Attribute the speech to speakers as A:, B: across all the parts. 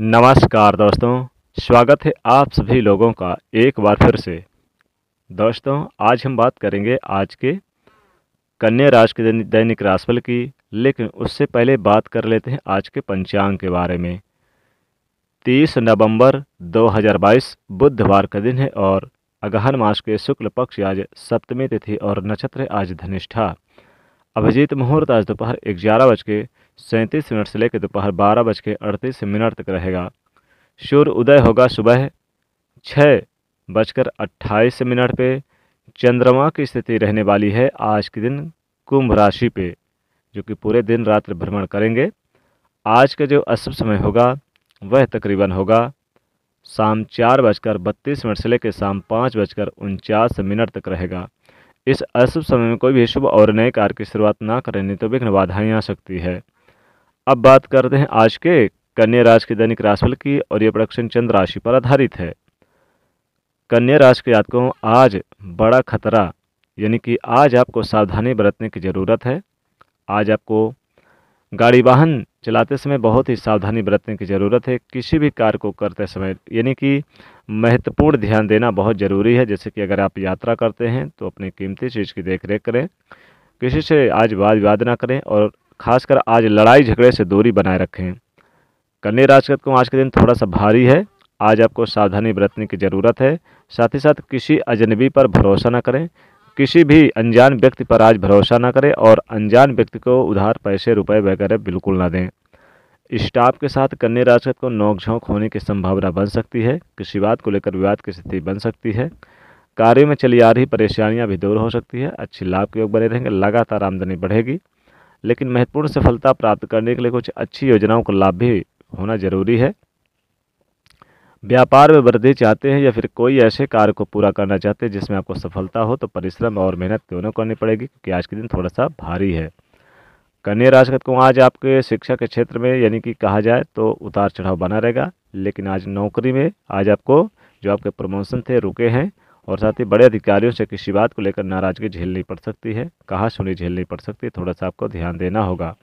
A: नमस्कार दोस्तों स्वागत है आप सभी लोगों का एक बार फिर से दोस्तों आज हम बात करेंगे आज के कन्या राशि के दैनिक राशिफल की लेकिन उससे पहले बात कर लेते हैं आज के पंचांग के बारे में 30 नवंबर 2022 बुधवार का दिन है और अगहन मास के शुक्ल पक्ष आज सप्तमी तिथि और नक्षत्र आज धनिष्ठा अभिजीत मुहूर्त आज दोपहर ग्यारह बज के सैंतीस मिनट से लेकर दोपहर बारह बज के अड़तीस मिनट तक रहेगा सूर्य उदय होगा सुबह छः बजकर अट्ठाईस मिनट पे चंद्रमा की स्थिति रहने वाली है आज के दिन कुंभ राशि पे जो कि पूरे दिन रात्र भ्रमण करेंगे आज का जो अशुभ समय होगा वह तकरीबन होगा शाम चार बजकर बत्तीस मिनट से लेकर शाम पाँच बजकर उनचास मिनट तक रहेगा इस अशुभ समय में कोई भी शुभ और नए कार्य की शुरुआत ना करें नहीं तो विघ्न बाधाएँ आ सकती है अब बात करते हैं आज के कन्या राशि के दैनिक राशिफल की और ये प्रोडक्शन चंद्र राशि पर आधारित है कन्या राशि के जातकों आज बड़ा खतरा यानी कि आज आपको सावधानी बरतने की ज़रूरत है आज आपको गाड़ी वाहन चलाते समय बहुत ही सावधानी बरतने की ज़रूरत है किसी भी कार्य को करते समय यानी कि महत्वपूर्ण ध्यान देना बहुत ज़रूरी है जैसे कि अगर आप यात्रा करते हैं तो अपने कीमती चीज़ की देखरेख करें किसी से आज वाद विवाद ना करें और खासकर आज लड़ाई झगड़े से दूरी बनाए रखें कन्या राजगत को आज के दिन थोड़ा सा भारी है आज आपको सावधानी बरतने की ज़रूरत है साथ ही साथ किसी अजनबी पर भरोसा न करें किसी भी अनजान व्यक्ति पर आज भरोसा न करें और अनजान व्यक्ति को उधार पैसे रुपए वगैरह बिल्कुल ना दें स्टाफ के साथ कन्या राजगत को नोकझोंक होने की संभावना बन सकती है किसी बात को लेकर विवाद की स्थिति बन सकती है कार्य में चली आ रही परेशानियाँ भी दूर हो सकती है अच्छी लाभ के योग बने रहेंगे लगातार आमदनी बढ़ेगी लेकिन महत्वपूर्ण सफलता प्राप्त करने के लिए कुछ अच्छी योजनाओं का लाभ भी होना जरूरी है व्यापार में वृद्धि चाहते हैं या फिर कोई ऐसे कार्य को पूरा करना चाहते हैं जिसमें आपको सफलता हो तो परिश्रम और मेहनत दोनों करनी पड़ेगी क्योंकि आज के दिन थोड़ा सा भारी है कन्या राशि को आज आपके शिक्षा के क्षेत्र में यानी कि कहा जाए तो उतार चढ़ाव बना रहेगा लेकिन आज नौकरी में आज आपको जो आपके प्रमोशन थे रुके हैं और साथ ही बड़े अधिकारियों से किसी बात को लेकर नाराज़गी झेलनी पड़ सकती है कहा सुनी झेलनी पड़ सकती है थोड़ा सा आपको ध्यान देना होगा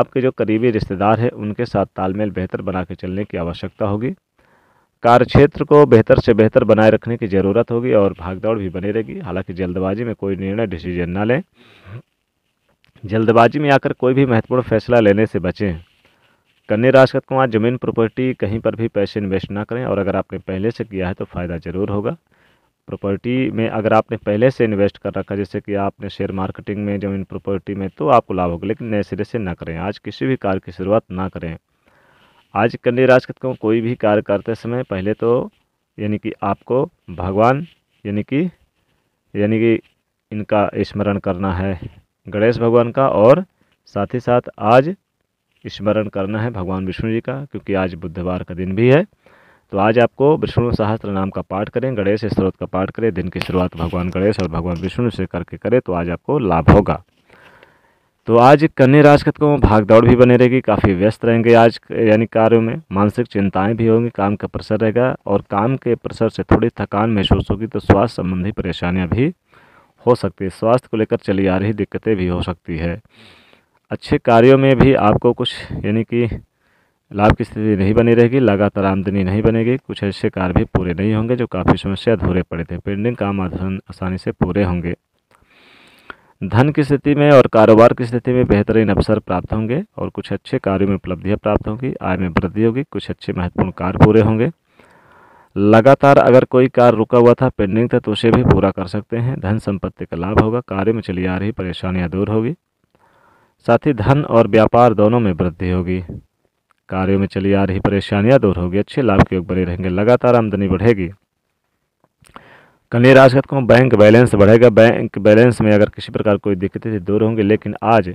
A: आपके जो करीबी रिश्तेदार हैं उनके साथ तालमेल बेहतर बना के चलने की आवश्यकता होगी कार्यक्षेत्र को बेहतर से बेहतर बनाए रखने की ज़रूरत होगी और भागदौड़ भी बनी रहेगी हालांकि जल्दबाजी में कोई निर्णय डिसीजन ना लें जल्दबाजी में आकर कोई भी महत्वपूर्ण फैसला लेने से बचें कन्या राशि को आज जमीन प्रॉपर्टी कहीं पर भी पैसे इन्वेस्ट ना करें और अगर आपने पहले से किया है तो फ़ायदा ज़रूर होगा प्रॉपर्टी में अगर आपने पहले से इन्वेस्ट कर रखा जैसे कि आपने शेयर मार्केटिंग में जमीन प्रॉपर्टी में तो आपको लाभ होगा लेकिन नए सिरे से ना करें आज किसी भी कार्य की शुरुआत ना करें आज कन्या राजकथ को कोई भी कार्य करते समय पहले तो यानी कि आपको भगवान यानी कि यानी कि इनका स्मरण करना है गणेश भगवान का और साथ ही साथ आज स्मरण करना है भगवान विष्णु जी का क्योंकि आज बुधवार का दिन भी है तो आज आपको विष्णु सहस्त्र नाम का पाठ करें गणेश स्त्रोत का पाठ करें दिन की शुरुआत भगवान गणेश और भगवान विष्णु से करके करें तो आज आपको लाभ होगा तो आज कन्या राजकत को भागदौड़ भी बने रहेगी काफ़ी व्यस्त रहेंगे आज यानी कार्यों में मानसिक चिंताएं भी होंगी काम का प्रसर रहेगा और काम के प्रसर से थोड़ी थकान महसूस होगी तो स्वास्थ्य संबंधी परेशानियां भी हो सकती है स्वास्थ्य को लेकर चली आ रही दिक्कतें भी हो सकती है अच्छे कार्यों में भी आपको कुछ यानी कि लाभ की स्थिति नहीं बनी रहेगी लगातार आमदनी नहीं बनेगी कुछ ऐसे कार्य भी पूरे नहीं होंगे जो काफ़ी समय से अधूरे पड़े थे पेंडिंग काम आसानी से पूरे होंगे धन की स्थिति में और कारोबार की स्थिति में बेहतरीन अवसर प्राप्त होंगे और कुछ अच्छे कार्यों में उपलब्धियाँ प्राप्त होंगी आय में वृद्धि होगी कुछ अच्छे महत्वपूर्ण कार्य पूरे होंगे लगातार अगर कोई कार्य रुका हुआ था पेंडिंग था तो उसे भी पूरा कर सकते हैं धन संपत्ति का लाभ होगा कार्य में चली आ रही परेशानियाँ दूर होगी साथ ही धन और व्यापार दोनों में वृद्धि होगी कार्यों में चली आ रही परेशानियां दूर होगी अच्छे लाभ के योग बने रहेंगे लगातार आमदनी बढ़ेगी कन्या राशि को बैंक बैलेंस बढ़ेगा बैंक बैलेंस में अगर किसी प्रकार कोई दिक्कतें थी दूर होंगी लेकिन आज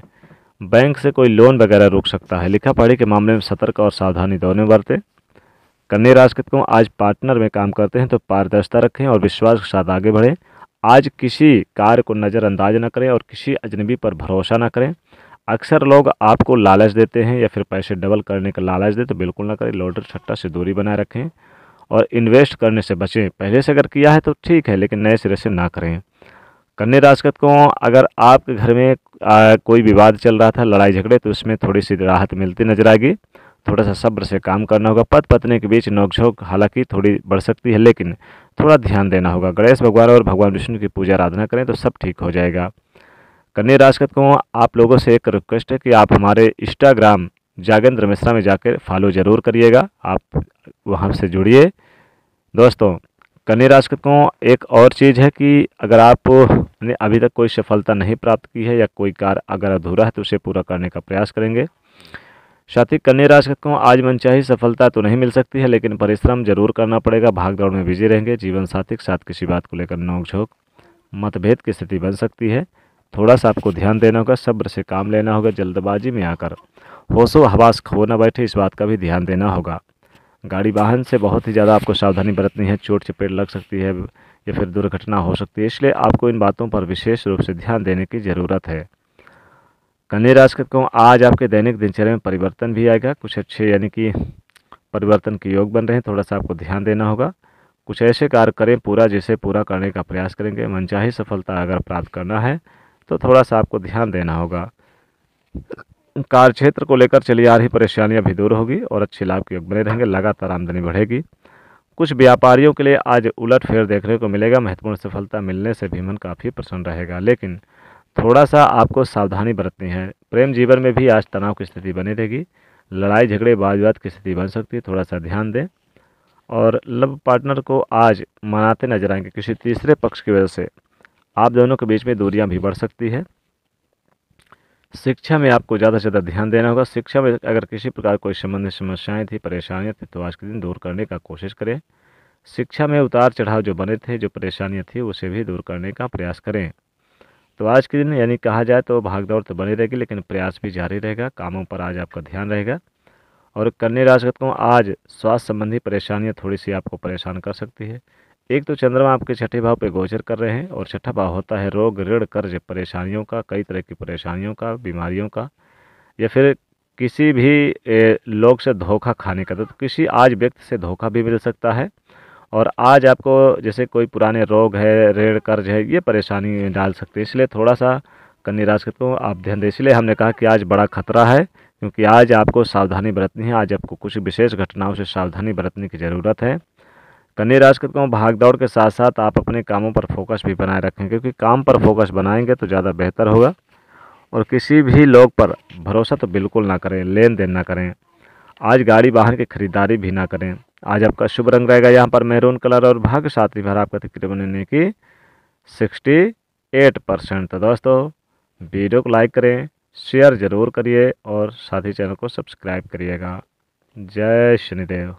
A: बैंक से कोई लोन वगैरह रोक सकता है लिखा पढ़ी के मामले में सतर्क और सावधानी दोनों बरतें कन्या राशि को आज पार्टनर में काम करते हैं तो पारदर्शिता रखें और विश्वास के साथ आगे बढ़ें आज किसी कार्य को नज़रअंदाज न करें और किसी अजनबी पर भरोसा न करें अक्सर लोग आपको लालच देते हैं या फिर पैसे डबल करने का लालच देते तो बिल्कुल ना करें लोटर छट्टा से दूरी बनाए रखें और इन्वेस्ट करने से बचें पहले से अगर किया है तो ठीक है लेकिन नए सिरे से ना करें कन्या राजगत को अगर आपके घर में आ, कोई विवाद चल रहा था लड़ाई झगड़े तो उसमें थोड़ी सी राहत मिलती नजर आएगी थोड़ा सा सब्र से काम करना होगा पत पत्नी के बीच नोकझोंक हालांकि थोड़ी बढ़ सकती है लेकिन थोड़ा ध्यान देना होगा गणेश भगवान और भगवान विष्णु की पूजा आराधना करें तो सब ठीक हो जाएगा कन्या राजकत को आप लोगों से एक रिक्वेस्ट है कि आप हमारे इंस्टाग्राम जागेंद्र मिश्रा में जाकर फॉलो ज़रूर करिएगा आप वहाँ से जुड़िए दोस्तों कन्या राजकत को एक और चीज़ है कि अगर आप ने अभी तक कोई सफलता नहीं प्राप्त की है या कोई कार्य अगर अधूरा है तो उसे पूरा करने का प्रयास करेंगे साथ ही कन्या राशि को आज मनचाही सफलता तो नहीं मिल सकती है लेकिन परिश्रम जरूर करना पड़ेगा भागदौड़ में बिजी रहेंगे जीवन साथी के साथ किसी बात को लेकर नोकझोंक मतभेद की स्थिति बन सकती है थोड़ा सा आपको ध्यान देना होगा सब्र से काम लेना होगा जल्दबाजी में आकर होशो हवास खो ना बैठे इस बात का भी ध्यान देना होगा गाड़ी वाहन से बहुत ही ज़्यादा आपको सावधानी बरतनी है चोट चपेट लग सकती है या फिर दुर्घटना हो सकती है इसलिए आपको इन बातों पर विशेष रूप से ध्यान देने की ज़रूरत है कन्या राशि को आज आपके दैनिक दिनचर्या में परिवर्तन भी आएगा कुछ अच्छे यानी कि परिवर्तन के योग बन रहे हैं थोड़ा सा आपको ध्यान देना होगा कुछ ऐसे कार्य करें पूरा जिसे पूरा करने का प्रयास करेंगे मनचाही सफलता अगर प्राप्त करना है तो थोड़ा सा आपको ध्यान देना होगा कार्य क्षेत्र को लेकर चली आ रही परेशानियां भी दूर होगी और अच्छे लाभ के योग बने रहेंगे लगातार आमदनी बढ़ेगी कुछ व्यापारियों के लिए आज उलट फेर देखने को मिलेगा महत्वपूर्ण सफलता मिलने से भी मन काफ़ी प्रसन्न रहेगा लेकिन थोड़ा सा आपको सावधानी बरतनी है प्रेम जीवन में भी आज तनाव की स्थिति बनी रहेगी लड़ाई झगड़े वाद विवाद की स्थिति बन सकती है थोड़ा सा ध्यान दें और लव पार्टनर को आज मनाते नजर आएंगे किसी तीसरे पक्ष की वजह से आप दोनों के बीच में दूरियां भी बढ़ सकती है शिक्षा में आपको ज़्यादा से ज़्यादा ध्यान देना होगा शिक्षा में अगर किसी प्रकार कोई संबंधित समस्याएं थी परेशानियां थी तो आज के दिन दूर करने का कोशिश करें शिक्षा में उतार चढ़ाव जो बने थे जो परेशानियाँ थी उसे भी दूर करने का प्रयास करें तो आज के दिन यानी कहा जाए तो भागदौड़ तो बनी रहेगी लेकिन प्रयास भी जारी रहेगा कामों पर आज आपका ध्यान रहेगा और कन्या राशि को आज स्वास्थ्य संबंधी परेशानियाँ थोड़ी सी आपको परेशान कर सकती है एक तो चंद्रमा आपके छठे भाव पे गोचर कर रहे हैं और छठा भाव होता है रोग ऋण कर्ज परेशानियों का कई तरह की परेशानियों का बीमारियों का या फिर किसी भी लोग से धोखा खाने का तो किसी आज व्यक्ति से धोखा भी मिल सकता है और आज आपको जैसे कोई पुराने रोग है ऋण कर्ज है ये परेशानी डाल सकते हैं इसलिए थोड़ा सा कन्या राशि को आप ध्यान दें इसलिए हमने कहा कि आज बड़ा खतरा है क्योंकि आज आपको सावधानी बरतनी है आज आपको कुछ विशेष घटनाओं से सावधानी बरतने की ज़रूरत है कन्या राशि के भाग दौड़ के साथ साथ आप अपने कामों पर फोकस भी बनाए रखें क्योंकि काम पर फोकस बनाएंगे तो ज़्यादा बेहतर होगा और किसी भी लोग पर भरोसा तो बिल्कुल ना करें लेन देन ना करें आज गाड़ी वाहन की खरीदारी भी ना करें आज आपका शुभ रंग रहेगा यहाँ पर मेहरून कलर और भाग्य साथी भर आपका तकरीबन यानी कि सिक्सटी एट परसेंट तो दोस्तों वीडियो को लाइक करें शेयर ज़रूर करिए और साथ ही चैनल को सब्सक्राइब करिएगा जय शनिदेव